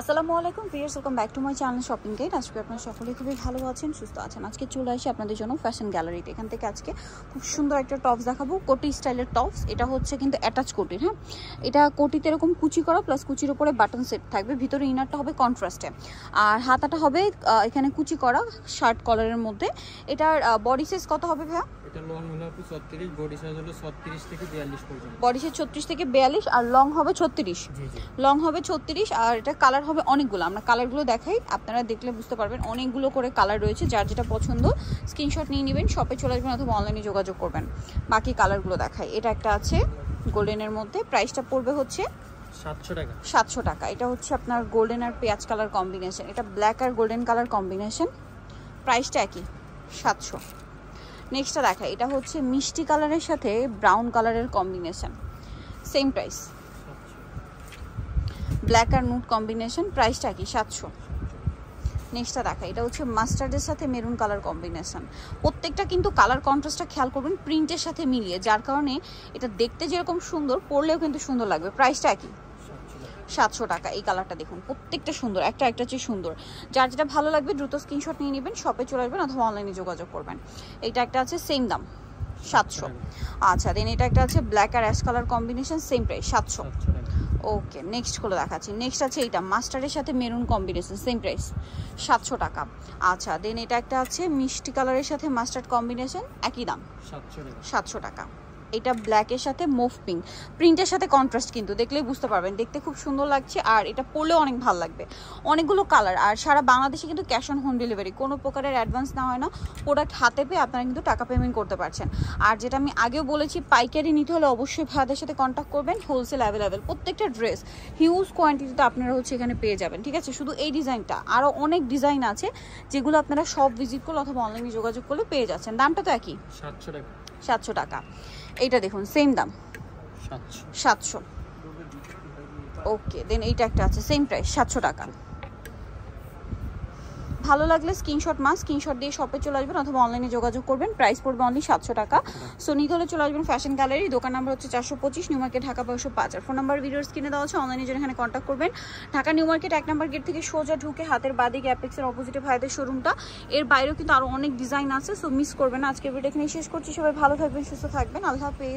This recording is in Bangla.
আসসালামু আলাইকুম viewers welcome back to my channel shopping guide আজকে আপনারা সকলে খুবই ভালো আছেন সুস্থ আছেন আজকে চলে আসি আপনাদের জন্য ফ্যাশন গ্যালারিতে এখান থেকে আজকে খুব সুন্দর একটা টপস দেখাবো কোটি স্টাইলের টপস এটা হচ্ছে কিন্তু অ্যাটাচ কোটির হ্যাঁ এটা কোটিতে এরকম কুচি করা প্লাস কুচির উপরে বাটন সেট থাকবে ভিতরে ইনারটা হবে কন্ট্রাস্টে আর হাতাটা হবে এখানে কুচি করা শার্ট কলারের মধ্যে এটার বডি সাইজ কত হবে ভাইয়া থেকে আর লং হবে ছত্রিশ লং হবে আর এটা কালার হবে অনেকগুলো আমরা কালারগুলো দেখাই আপনারা দেখলে বুঝতে পারবেন অনেকগুলো করে কালার রয়েছে যার যেটা পছন্দ স্ক্রিনশট নিয়ে নেবেন শপে চলে আসবেন অথবা অনলাইনে যোগাযোগ করবেন বাকি কালারগুলো দেখাই এটা একটা আছে গোল্ডেনের মধ্যে প্রাইসটা পড়বে হচ্ছে সাতশো টাকা এটা হচ্ছে আপনার গোল্ডেন আর পেঁয়াজ কালার কম্বিনেশন এটা ব্ল্যাক আর গোল্ডেন কালার কম্বিনেশন প্রাইসটা একই সাতশো নেক্সটটা দেখা এটা হচ্ছে মিষ্টি কালারের সাথে ব্রাউন কালারের কম্বিনেশন সেম প্রাইস ব্ল্যাক আর নুট কম্বিনেশন প্রাইসটা কি সাতশো নেক্সটটা দেখা এটা হচ্ছে মাস্টার্ডের সাথে মেরুন কালার কম্বিনেশন প্রত্যেকটা কিন্তু কালার কন্ট্রাস্টটা খেয়াল করবেন প্রিন্টের সাথে মিলিয়ে যার কারণে এটা দেখতে যেরকম সুন্দর পরলেও কিন্তু সুন্দর লাগবে প্রাইসটা একই সাতশো টাকা এই কালারটা দেখুন প্রত্যেকটা সুন্দর একটা একটা চেয়ে সুন্দর যার যেটা ভালো লাগবে দ্রুত স্ক্রিনশট নিয়ে নেবেন শপে চলে আসবেন অথবা অনলাইনে যোগাযোগ করবেন এটা একটা আছে সেম দাম সাতশো আচ্ছা দেন এটা একটা আছে ব্ল্যাক আর ash colour combination same price সাতশো ওকে নেক্সটগুলো দেখাচ্ছি নেক্সট আছে এটা মাস্টারের সাথে মেরুন কম্বিনেশন সেম প্রাইস সাতশো টাকা আচ্ছা দেন এটা একটা আছে মিষ্টি কালারের সাথে মাস্টার্ড কম্বিনেশন একই দাম সাতশো টাকা এটা ব্ল্যাকের সাথে মুভ পিঙ্ক প্রিন্টের সাথে কন্ট্রাস্ট কিন্তু দেখলেই বুঝতে পারবেন দেখতে খুব সুন্দর লাগছে আর এটা পরলেও অনেক ভালো লাগবে অনেকগুলো কালার আর সারা বাংলাদেশে কিন্তু ক্যাশ অন হোম ডেলিভারি কোনো প্রকারের অ্যাডভান্স না হয় না প্রোডাক্ট হাতে পেয়ে আপনারা কিন্তু টাকা পেমেন্ট করতে পারছেন আর যেটা আমি আগেও বলেছি পাইকারি নিতে হলে অবশ্যই ভাইয়াদের সাথে কন্ট্যাক্ট করবেন হোলসেল অ্যাভেলেবেল প্রত্যেকটা ড্রেস হিউজ কোয়ান্টিটিতে আপনারা হচ্ছে এখানে পেয়ে যাবেন ঠিক আছে শুধু এই ডিজাইনটা আরও অনেক ডিজাইন আছে যেগুলো আপনারা সব ভিজিট করলে অথবা অনলাইনে যোগাযোগ করলে পেয়ে যাচ্ছেন দামটা তো একই সাতশো টাকা সাতশো টাকা এইটা দেখুন সেম দাম সাতশো ওকে দেন এইটা একটা আছে সেম প্রাইস সাতশো টাকা ভালো লাগলে স্ক্রিনশট মা স্ক্রিনশট দিয়ে শপে চলে আসবেন অথবা অনলাইনে যোগাযোগ করবেন প্রাইস পড়বে অনলি সাতশো টাকা সো নিতে হলে চলে আসবেন ফ্যাশন গ্যালারি দোকান নাম্বার হচ্ছে চারশো পঁচিশ নিউ মার্কেট ঢাকা পাঁচশো পাঁচ আর ফোন নাম্বার ভিডিওর স্ক্রিনে দেওয়া আছে অনলাইনে জন্য এখানে কন্ট্যাক্ট করবেন ঢাকা নিউ মার্কেট এক নাম্বার গেট থেকে সোজা ঢুকে হাতের বাদে গ্যাপেক্সের অপোজিটে ভাইদের শোরুমটা এর বাইরেও কিন্তু আরও অনেক ডিজাইন আছে সো মিস করবেন আজকে ভিডিও এখানে শেষ করছি সবাই ভালো থাকবেন সুস্থ থাকবেন আল্লাহ হাফেজ